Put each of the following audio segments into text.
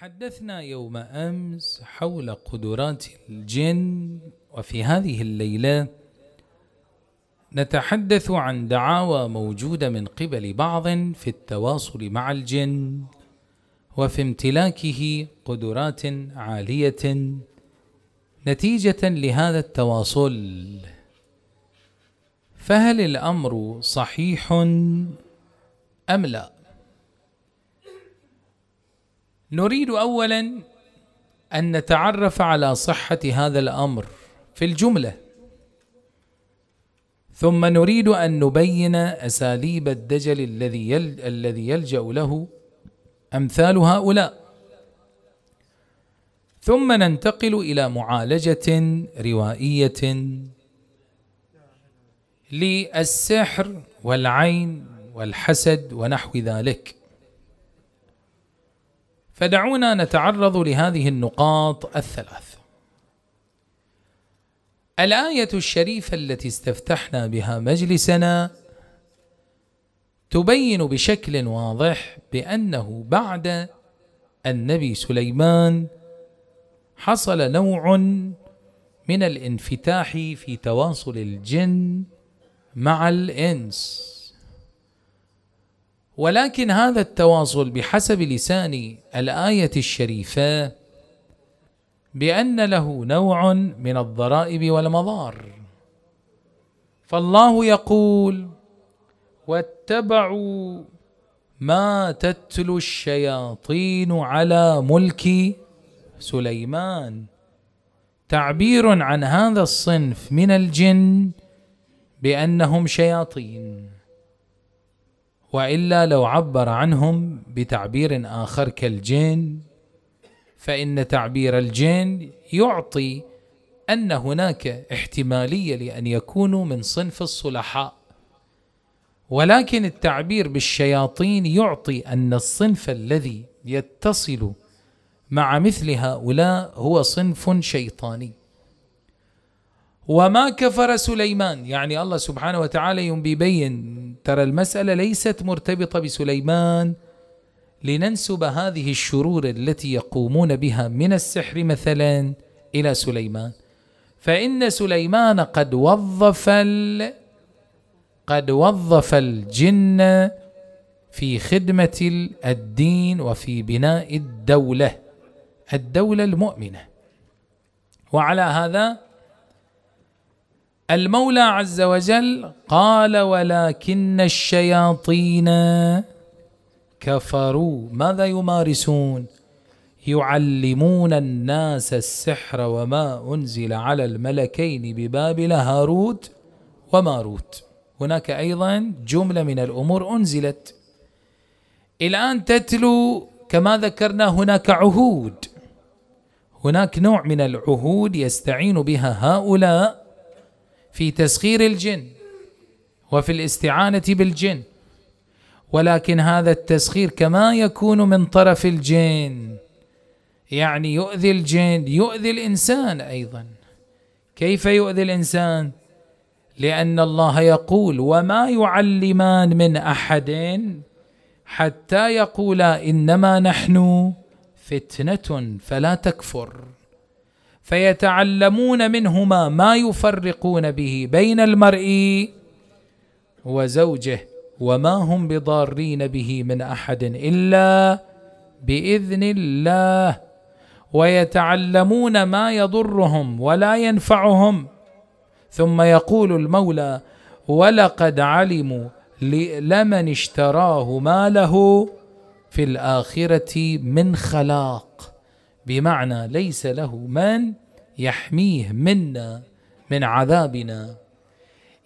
تحدثنا يوم امس حول قدرات الجن وفي هذه الليله نتحدث عن دعاوى موجوده من قبل بعض في التواصل مع الجن وفي امتلاكه قدرات عاليه نتيجه لهذا التواصل فهل الامر صحيح ام لا نريد اولا ان نتعرف على صحه هذا الامر في الجمله ثم نريد ان نبين اساليب الدجل الذي يل... الذي يلجا له امثال هؤلاء ثم ننتقل الى معالجه روائيه للسحر والعين والحسد ونحو ذلك فدعونا نتعرض لهذه النقاط الثلاث الايه الشريفه التي استفتحنا بها مجلسنا تبين بشكل واضح بانه بعد النبي سليمان حصل نوع من الانفتاح في تواصل الجن مع الانس ولكن هذا التواصل بحسب لسان الآية الشريفة بأن له نوع من الضرائب والمضار فالله يقول واتبعوا ما تتلو الشياطين على ملك سليمان تعبير عن هذا الصنف من الجن بأنهم شياطين والا لو عبر عنهم بتعبير اخر كالجن فان تعبير الجن يعطي ان هناك احتماليه لان يكونوا من صنف الصلحاء ولكن التعبير بالشياطين يعطي ان الصنف الذي يتصل مع مثل هؤلاء هو صنف شيطاني وما كفر سليمان يعني الله سبحانه وتعالى يبين بيبين ترى المسألة ليست مرتبطة بسليمان لننسب هذه الشرور التي يقومون بها من السحر مثلا إلى سليمان فإن سليمان قد وظف ال... قد وظف الجن في خدمة الدين وفي بناء الدولة الدولة المؤمنة وعلى هذا المولى عز وجل قال ولكن الشياطين كفروا ماذا يمارسون يعلمون الناس السحر وما انزل على الملكين ببابل هاروت وماروت هناك ايضا جمله من الامور انزلت الان تتلو كما ذكرنا هناك عهود هناك نوع من العهود يستعين بها هؤلاء في تسخير الجن وفي الاستعانة بالجن ولكن هذا التسخير كما يكون من طرف الجن يعني يؤذي الجن يؤذي الإنسان أيضا كيف يؤذي الإنسان؟ لأن الله يقول وما يعلمان من أحد حتى يقولا إنما نحن فتنة فلا تكفر فيتعلمون منهما ما يفرقون به بين المرء وزوجه وما هم بضارين به من احد الا باذن الله ويتعلمون ما يضرهم ولا ينفعهم ثم يقول المولى ولقد علموا لمن اشتراه ما له في الاخره من خلاق بمعنى ليس له من يحميه منا من عذابنا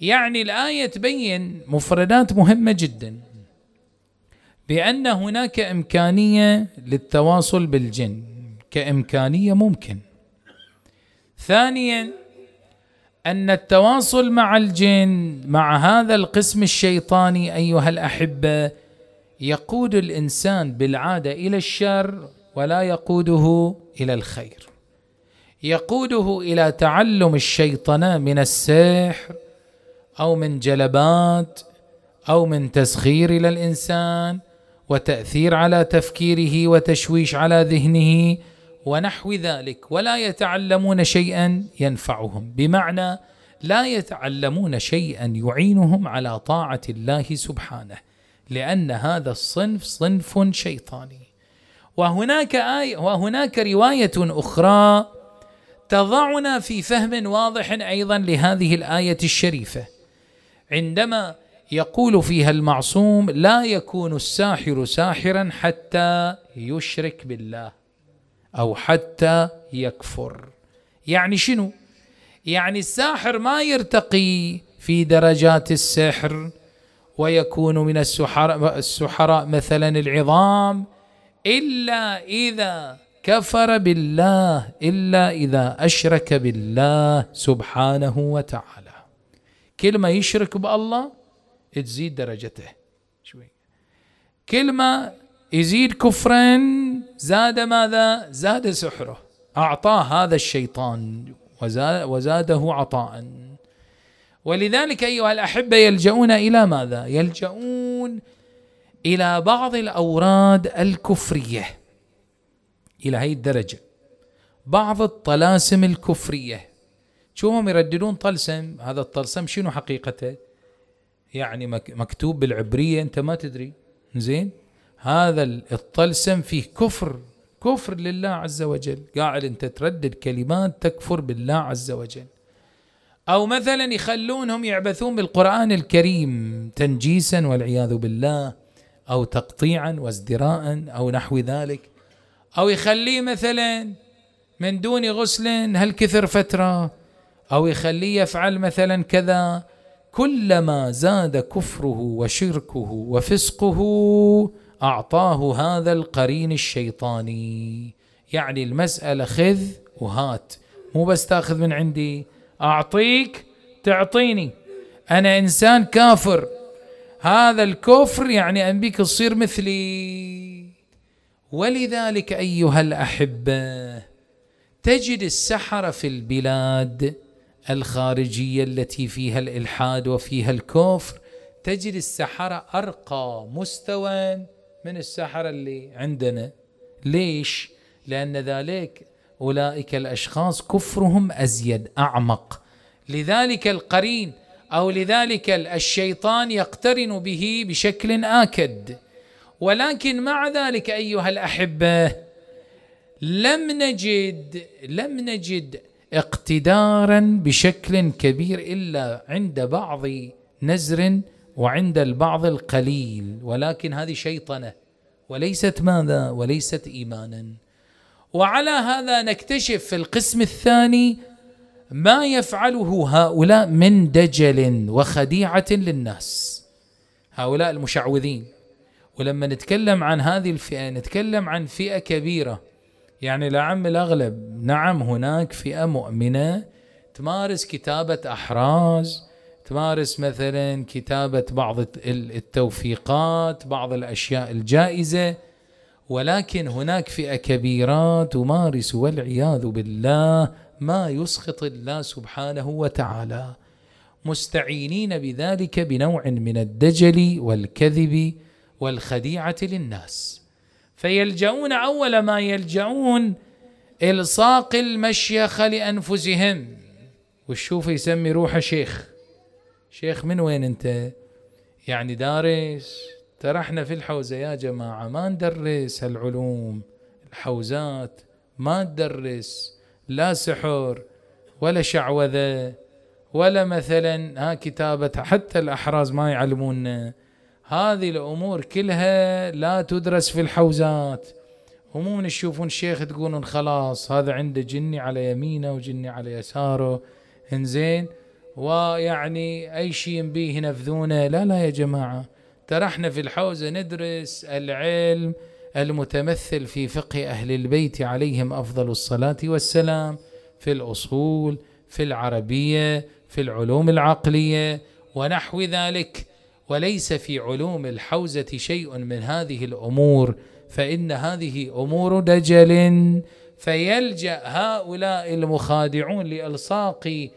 يعني الآية تبين مفردات مهمة جدا بأن هناك إمكانية للتواصل بالجن كإمكانية ممكن ثانيا أن التواصل مع الجن مع هذا القسم الشيطاني أيها الأحبة يقود الإنسان بالعادة إلى الشر ولا يقوده إلى الخير يقوده الى تعلم الشيطنه من السحر او من جلبات او من تسخير الى الانسان وتاثير على تفكيره وتشويش على ذهنه ونحو ذلك ولا يتعلمون شيئا ينفعهم بمعنى لا يتعلمون شيئا يعينهم على طاعه الله سبحانه لان هذا الصنف صنف شيطاني وهناك آية وهناك روايه اخرى تضعنا في فهم واضح ايضا لهذه الايه الشريفه عندما يقول فيها المعصوم لا يكون الساحر ساحرا حتى يشرك بالله او حتى يكفر يعني شنو يعني الساحر ما يرتقي في درجات السحر ويكون من السحراء, السحراء مثلا العظام الا اذا كفر بالله الا اذا اشرك بالله سبحانه وتعالى كل ما يشرك بالله تزيد درجته شوي كل ما يزيد كفرا زاد ماذا زاد سحره اعطاه هذا الشيطان وزاده عطاء ولذلك ايها الاحبه يلجؤون الى ماذا يلجؤون الى بعض الاوراد الكفريه إلى هاي الدرجة بعض الطلاسم الكفرية شوفهم يرددون طلسم هذا الطلسم شنو حقيقته يعني مكتوب بالعبرية أنت ما تدري زين هذا الطلسم فيه كفر كفر لله عز وجل قاعد أنت تردد كلمات تكفر بالله عز وجل أو مثلا يخلونهم يعبثون بالقرآن الكريم تنجيسا والعياذ بالله أو تقطيعا وازدراء أو نحو ذلك أو يخليه مثلا من دون غسل هالكثر فترة أو يخليه يفعل مثلا كذا كلما زاد كفره وشركه وفسقه أعطاه هذا القرين الشيطاني يعني المسألة خذ وهات مو بس تاخذ من عندي أعطيك تعطيني أنا إنسان كافر هذا الكفر يعني أنبيك تصير مثلي ولذلك ايها الاحبه تجد السحره في البلاد الخارجيه التي فيها الالحاد وفيها الكفر تجد السحره ارقى مستوى من السحره اللي عندنا ليش؟ لان ذلك اولئك الاشخاص كفرهم ازيد اعمق لذلك القرين او لذلك الشيطان يقترن به بشكل اكد ولكن مع ذلك ايها الاحبه لم نجد لم نجد اقتدارا بشكل كبير الا عند بعض نزر وعند البعض القليل ولكن هذه شيطنه وليست ماذا وليست ايمانا وعلى هذا نكتشف في القسم الثاني ما يفعله هؤلاء من دجل وخديعه للناس هؤلاء المشعوذين ولما نتكلم عن هذه الفئة نتكلم عن فئة كبيرة يعني لعم الأغلب نعم هناك فئة مؤمنة تمارس كتابة أحراز تمارس مثلا كتابة بعض التوفيقات بعض الأشياء الجائزة ولكن هناك فئة كبيرة تمارس والعياذ بالله ما يسخط الله سبحانه وتعالى مستعينين بذلك بنوع من الدجل والكذب والخديعه للناس فيلجؤون اول ما يلجؤون الصاق المشيخه لانفسهم والشوف يسمي روحه شيخ شيخ من وين انت يعني دارس ترى احنا في الحوزه يا جماعه ما ندرس هالعلوم الحوزات ما تدرس لا سحر ولا شعوذه ولا مثلا ها كتابه حتى الاحراز ما يعلموننا هذه الامور كلها لا تدرس في الحوزات ومو من تشوفون الشيخ تقولون خلاص هذا عنده جني على يمينه وجني على يساره انزين ويعني اي شيء بيه ينفذونه لا لا يا جماعه ترى احنا في الحوزه ندرس العلم المتمثل في فقه اهل البيت عليهم افضل الصلاه والسلام في الاصول في العربيه في العلوم العقليه ونحو ذلك وليس في علوم الحوزة شيء من هذه الأمور فإن هذه أمور دجل فيلجأ هؤلاء المخادعون لإلصاق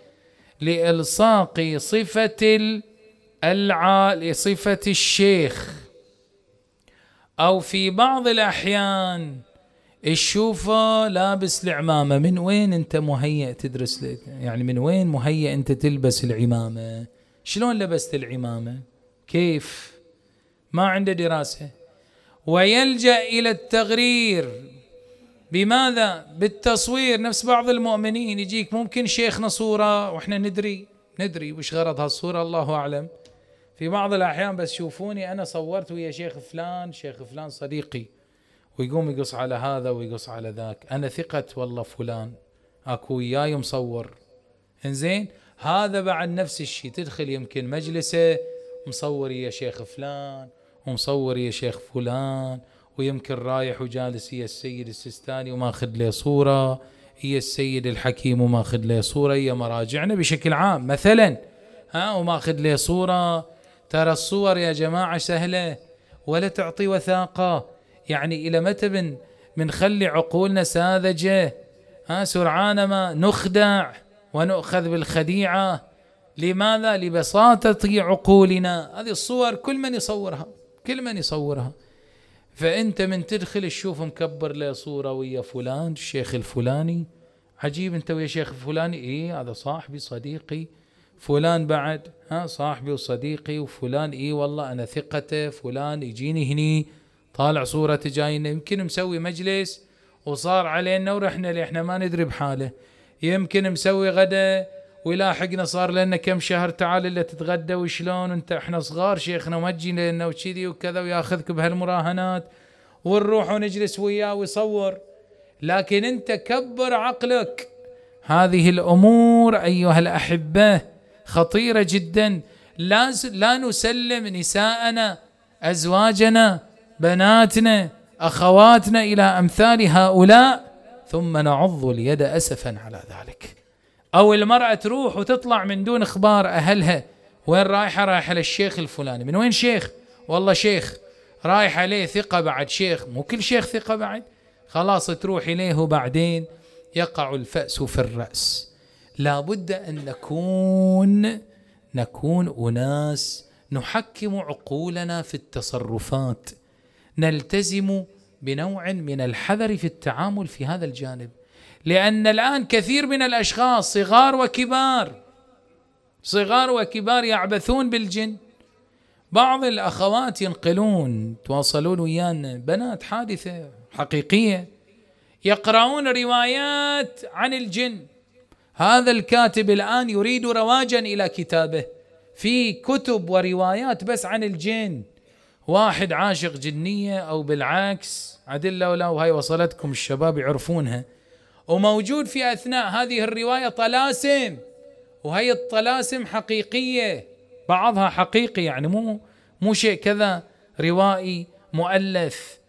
لإلصاق صفة العال صفة الشيخ أو في بعض الأحيان الشوفة لابس العمامة من وين أنت مهيئ تدرس يعني من وين مهيئ أنت تلبس العمامة شلون لبست العمامة كيف ما عنده دراسة ويلجأ إلى التغرير بماذا بالتصوير نفس بعض المؤمنين يجيك ممكن شيخنا صورة وإحنا ندري ندري وش غرض هالصورة الله أعلم في بعض الأحيان بس شوفوني أنا صورت ويا شيخ فلان شيخ فلان صديقي ويقوم يقص على هذا ويقص على ذاك أنا ثقة والله فلان أكو وياي مصور انزين هذا بعد نفس الشيء تدخل يمكن مجلسه مصور يا شيخ فلان ومصور يا شيخ فلان ويمكن رايح وجالس يا السيد السيستاني وماخذ له صوره هي السيد الحكيم وماخذ له صوره هي مراجعنا بشكل عام مثلا ها وماخذ له صوره ترى الصور يا جماعه سهله ولا تعطي وثاقه يعني الى متى من بنخلي عقولنا ساذجه ها سرعان ما نخدع ونؤخذ بالخديعه لماذا؟ لبساطة عقولنا هذه الصور كل من يصورها كل من يصورها فأنت من تدخل تشوف مكبر له صورة ويا فلان الشيخ الفلاني عجيب أنت ويا شيخ فلاني إيه هذا صاحبي صديقي فلان بعد ها صاحبي وصديقي وفلان إيه والله أنا ثقته فلان يجيني هني طالع صورة جاينا يمكن مسوي مجلس وصار علينا ورحنا اللي احنا ما ندري بحاله يمكن مسوي غدا ويلاحقنا صار لنا كم شهر تعال الا تتغدى وشلون انت احنا صغار شيخنا وما تجينا لنا وكذي وكذا وياخذك بهالمراهنات ونروح ونجلس وياه ويصور لكن انت كبر عقلك هذه الامور ايها الاحبه خطيره جدا لا لا نسلم نساءنا ازواجنا بناتنا اخواتنا الى امثال هؤلاء ثم نعض اليد اسفا على ذلك او المراه تروح وتطلع من دون اخبار اهلها وين رايحه رايحه للشيخ الفلاني من وين شيخ والله شيخ رايحة عليه ثقه بعد شيخ مو كل شيخ ثقه بعد خلاص تروح اليه وبعدين يقع الفاس في الراس لابد ان نكون نكون اناس نحكم عقولنا في التصرفات نلتزم بنوع من الحذر في التعامل في هذا الجانب لأن الآن كثير من الأشخاص صغار وكبار صغار وكبار يعبثون بالجن بعض الأخوات ينقلون يتواصلون ويانا بنات حادثة حقيقية يقرؤون روايات عن الجن هذا الكاتب الآن يريد رواجا إلى كتابه في كتب وروايات بس عن الجن واحد عاشق جنية أو بالعكس عدل لو لا وهي وصلتكم الشباب يعرفونها وموجود في اثناء هذه الروايه طلاسم وهي الطلاسم حقيقيه بعضها حقيقي يعني مو مو شيء كذا روائي مؤلف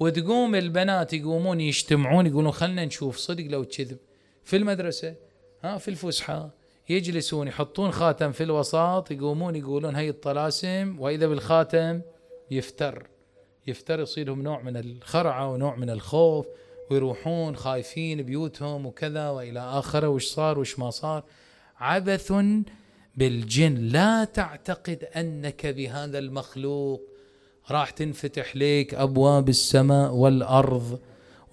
وتقوم البنات يقومون يجتمعون يقولون خلنا نشوف صدق لو كذب في المدرسه ها في الفسحه يجلسون يحطون خاتم في الوسط يقومون يقولون هي الطلاسم واذا بالخاتم يفتر يفتر يصير لهم نوع من الخرعه ونوع من الخوف ويروحون خايفين بيوتهم وكذا والى اخره وش صار وش ما صار عبث بالجن لا تعتقد انك بهذا المخلوق راح تنفتح ليك ابواب السماء والارض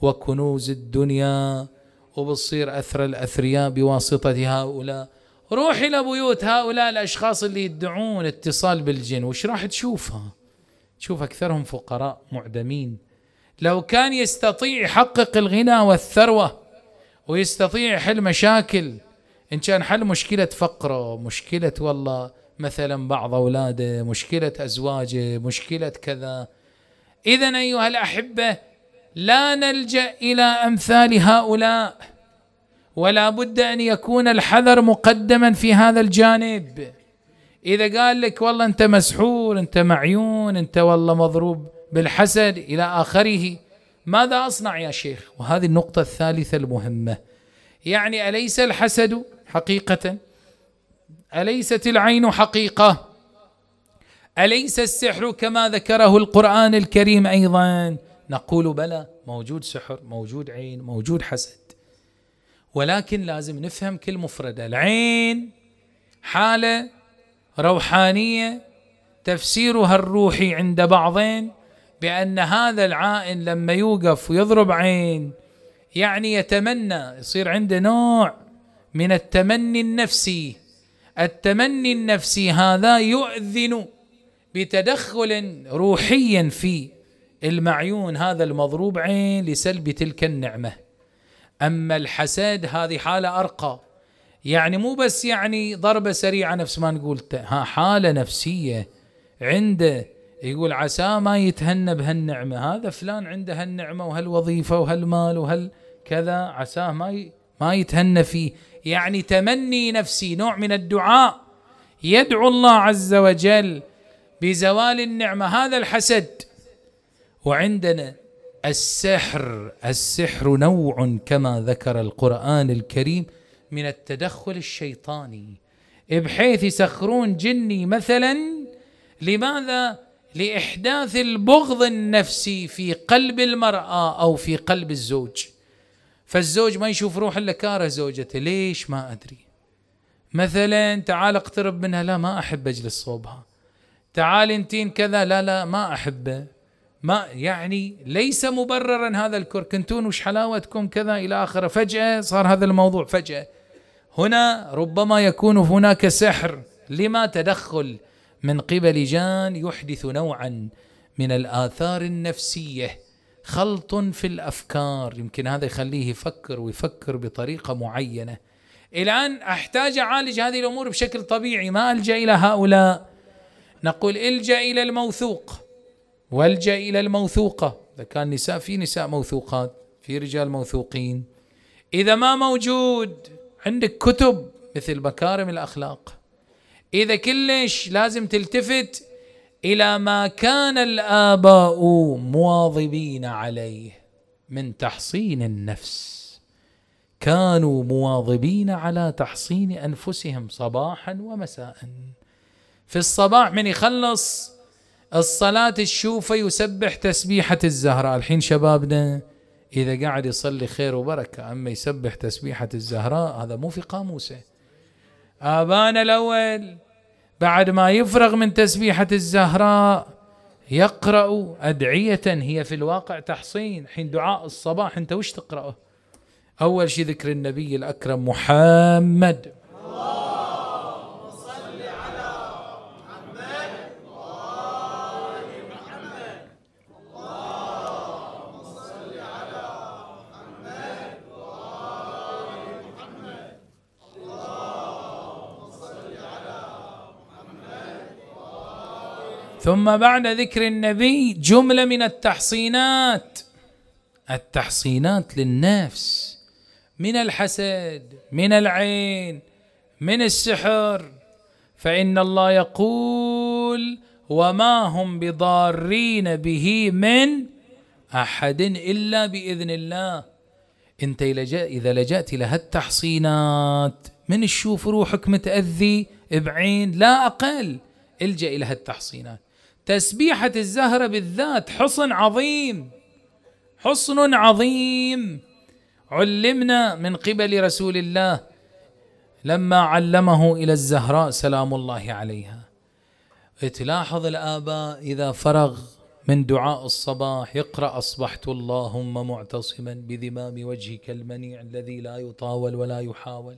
وكنوز الدنيا وبتصير اثر الاثرياء بواسطه هؤلاء روح الى بيوت هؤلاء الاشخاص اللي يدعون اتصال بالجن وش راح تشوفها؟ تشوف اكثرهم فقراء معدمين لو كان يستطيع يحقق الغنى والثروة ويستطيع يحل مشاكل إن كان حل مشكلة فقره مشكلة والله مثلا بعض أولاده مشكلة أزواجه مشكلة كذا إذا أيها الأحبة لا نلجأ إلى أمثال هؤلاء ولا بد أن يكون الحذر مقدما في هذا الجانب إذا قال لك والله أنت مسحور أنت معيون أنت والله مضروب بالحسد إلى آخره ماذا أصنع يا شيخ وهذه النقطة الثالثة المهمة يعني أليس الحسد حقيقة أليست العين حقيقة أليس السحر كما ذكره القرآن الكريم أيضا نقول بلى موجود سحر موجود عين موجود حسد ولكن لازم نفهم كل مفردة العين حالة روحانية تفسيرها الروحي عند بعضين بأن هذا العائن لما يوقف ويضرب عين يعني يتمنى يصير عنده نوع من التمني النفسي التمني النفسي هذا يؤذن بتدخل روحي في المعيون هذا المضروب عين لسلب تلك النعمه اما الحسد هذه حاله ارقى يعني مو بس يعني ضربه سريعه نفس ما نقول ها حاله نفسيه عنده يقول عسى ما يتهنى بهالنعمه هذا فلان عنده هالنعمه وهالوظيفه وهالمال وهال كذا عساه ما ي... ما يتهنى فيه يعني تمني نفسي نوع من الدعاء يدعو الله عز وجل بزوال النعمه هذا الحسد وعندنا السحر السحر نوع كما ذكر القران الكريم من التدخل الشيطاني بحيث يسخرون جني مثلا لماذا لاحداث البغض النفسي في قلب المراه او في قلب الزوج فالزوج ما يشوف روح الا كاره زوجته ليش ما ادري مثلا تعال اقترب منها لا ما احب اجلس صوبها تعال انتين كذا لا لا ما احبه ما يعني ليس مبررا هذا الكرك كنتون وش حلاوتكم كذا الى اخره فجاه صار هذا الموضوع فجاه هنا ربما يكون هناك سحر لما تدخل من قبل جان يحدث نوعا من الآثار النفسية خلط في الأفكار يمكن هذا يخليه يفكر ويفكر بطريقة معينة الآن أحتاج أعالج هذه الأمور بشكل طبيعي ما ألجأ إلى هؤلاء نقول الجأ إلى الموثوق والجأ إلى الموثوقة إذا كان نساء في نساء موثوقات في رجال موثوقين إذا ما موجود عندك كتب مثل مكارم الأخلاق إذا كلش لازم تلتفت إلى ما كان الآباء مواظبين عليه من تحصين النفس كانوا مواظبين على تحصين أنفسهم صباحا ومساء في الصباح من يخلص الصلاة الشوفة يسبح تسبيحة الزهراء الحين شبابنا إذا قاعد يصلي خير وبركة أما يسبح تسبيحة الزهراء هذا مو في قاموسه آبانا الأول بعد ما يفرغ من تسبيحة الزهراء يقرأ أدعية هي في الواقع تحصين حين دعاء الصباح أنت وش تقرأه أول شيء ذكر النبي الأكرم محمد الله ثم بعد ذكر النبي جملة من التحصينات التحصينات للنفس من الحسد من العين من السحر فإن الله يقول وما هم بضارين به من أحد إلا بإذن الله أنت إذا لجأت إلى هالتحصينات من تشوف روحك متأذي بعين لا أقل الجأ إلى هالتحصينات تسبيحة الزهرة بالذات حصن عظيم حصن عظيم علمنا من قبل رسول الله لما علمه إلى الزهراء سلام الله عليها تلاحظ الآباء إذا فرغ من دعاء الصباح يقرأ أصبحت اللهم معتصما بذمام وجهك المنيع الذي لا يطاول ولا يحاول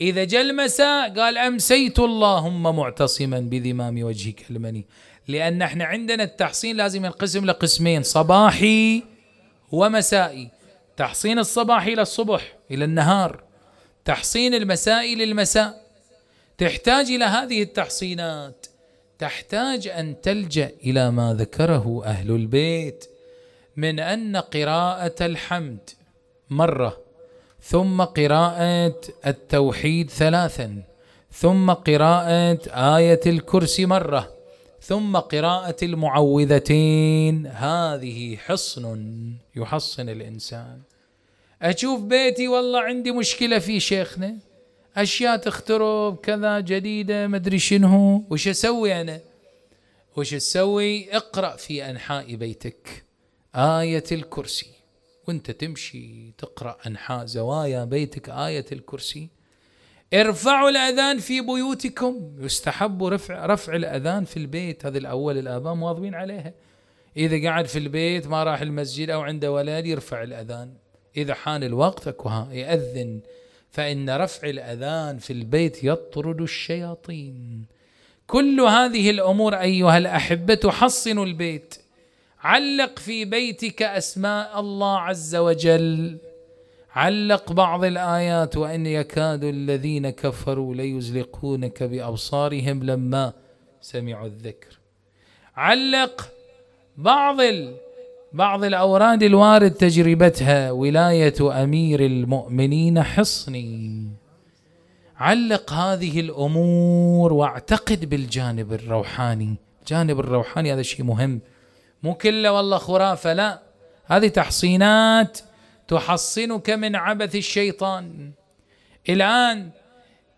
إذا جاء المساء قال أمسيت اللهم معتصما بذمام وجهك المنيع لأن احنا عندنا التحصين لازم ينقسم لقسمين صباحي ومسائي تحصين الصباحي للصبح إلى النهار تحصين المسائي للمساء تحتاج إلى هذه التحصينات تحتاج أن تلجأ إلى ما ذكره أهل البيت من أن قراءة الحمد مرة ثم قراءة التوحيد ثلاثا ثم قراءة آية الكرسي مرة ثم قراءة المعوذتين هذه حصن يحصن الإنسان أشوف بيتي والله عندي مشكلة في شيخنا أشياء تخترب كذا جديدة مدري شنو وش أسوي أنا وش تسوي اقرأ في أنحاء بيتك آية الكرسي وانت تمشي تقرأ أنحاء زوايا بيتك آية الكرسي ارفعوا الأذان في بيوتكم يستحب رفع, رفع الأذان في البيت هذا الأول الآباء مواظبين عليها إذا قعد في البيت ما راح المسجد أو عنده ولد يرفع الأذان إذا حان الوقت أكوها يأذن فإن رفع الأذان في البيت يطرد الشياطين كل هذه الأمور أيها الأحبة حصنوا البيت علق في بيتك أسماء الله عز وجل علق بعض الآيات وأن يكاد الذين كفروا ليزلقونك بأبصارهم لما سمعوا الذكر علق بعض ال... بعض الأوراد الوارد تجربتها ولاية أمير المؤمنين حصني علق هذه الأمور واعتقد بالجانب الروحاني الجانب الروحاني هذا شيء مهم مو كله والله خرافة لا هذه تحصينات تحصنك من عبث الشيطان الآن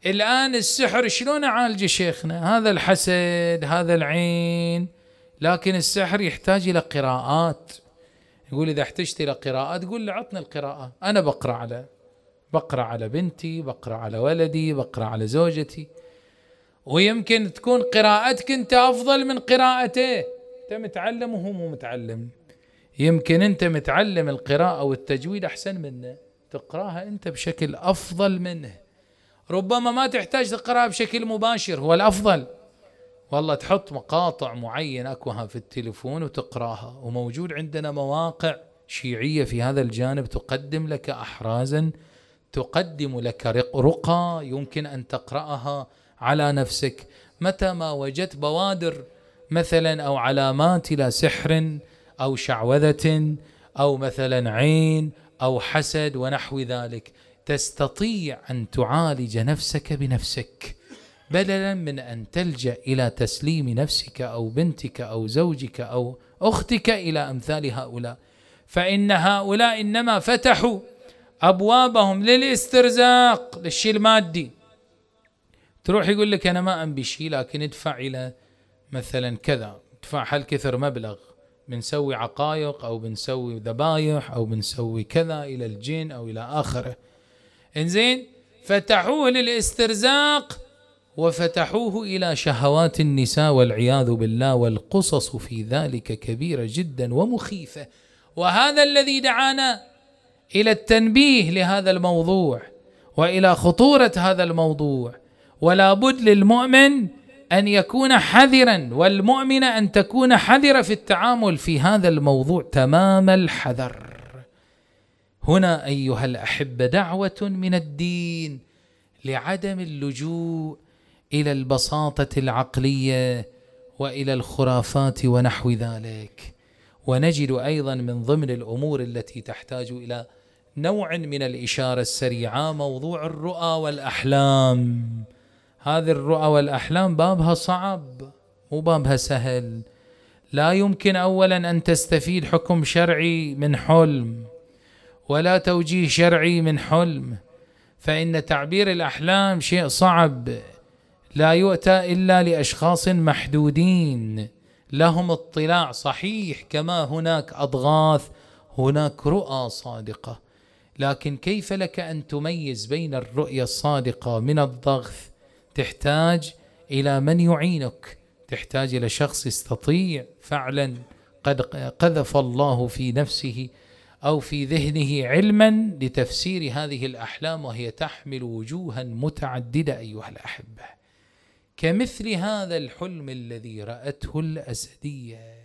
الآن السحر شلون أعالجه شيخنا هذا الحسد هذا العين لكن السحر يحتاج إلى قراءات يقول إذا احتجت إلى قراءة تقول له عطني القراءة أنا بقرأ على بقرأ على بنتي بقرأ على ولدي بقرأ على زوجتي ويمكن تكون قراءتك أنت أفضل من قراءته أنت متعلم وهو مو متعلم يمكن انت متعلم القراءه والتجويد احسن منه تقراها انت بشكل افضل منه ربما ما تحتاج تقراها بشكل مباشر هو الافضل والله تحط مقاطع معينه اكوها في التليفون وتقراها وموجود عندنا مواقع شيعيه في هذا الجانب تقدم لك احرازا تقدم لك رقى يمكن ان تقراها على نفسك متى ما وجدت بوادر مثلا او علامات الى سحر أو شعوذة أو مثلا عين أو حسد ونحو ذلك تستطيع أن تعالج نفسك بنفسك بدلا من أن تلجأ إلى تسليم نفسك أو بنتك أو زوجك أو أختك إلى أمثال هؤلاء فإن هؤلاء إنما فتحوا أبوابهم للاسترزاق للشيء المادي تروح يقول لك أنا ما أنبي شيء لكن ادفع إلى مثلا كذا ادفع هالكثر مبلغ بنسوي عقايق او بنسوي ذبايح او بنسوي كذا الى الجن او الى اخره انزين فتحوه للاسترزاق وفتحوه الى شهوات النساء والعياذ بالله والقصص في ذلك كبيره جدا ومخيفه وهذا الذي دعانا الى التنبيه لهذا الموضوع والى خطوره هذا الموضوع ولا بد للمؤمن ان يكون حذرا والمؤمنه ان تكون حذره في التعامل في هذا الموضوع تمام الحذر. هنا ايها الاحبه دعوه من الدين لعدم اللجوء الى البساطه العقليه والى الخرافات ونحو ذلك. ونجد ايضا من ضمن الامور التي تحتاج الى نوع من الاشاره السريعه موضوع الرؤى والاحلام. هذه الرؤى والأحلام بابها صعب مو بابها سهل لا يمكن أولا أن تستفيد حكم شرعي من حلم ولا توجيه شرعي من حلم فإن تعبير الأحلام شيء صعب لا يؤتى إلا لأشخاص محدودين لهم اطلاع صحيح كما هناك أضغاث هناك رؤى صادقة لكن كيف لك أن تميز بين الرؤية الصادقة من الضغث تحتاج إلى من يعينك تحتاج إلى شخص يستطيع فعلا قد قذف الله في نفسه أو في ذهنه علما لتفسير هذه الأحلام وهي تحمل وجوها متعددة أيها الأحبة كمثل هذا الحلم الذي رأته الأسدية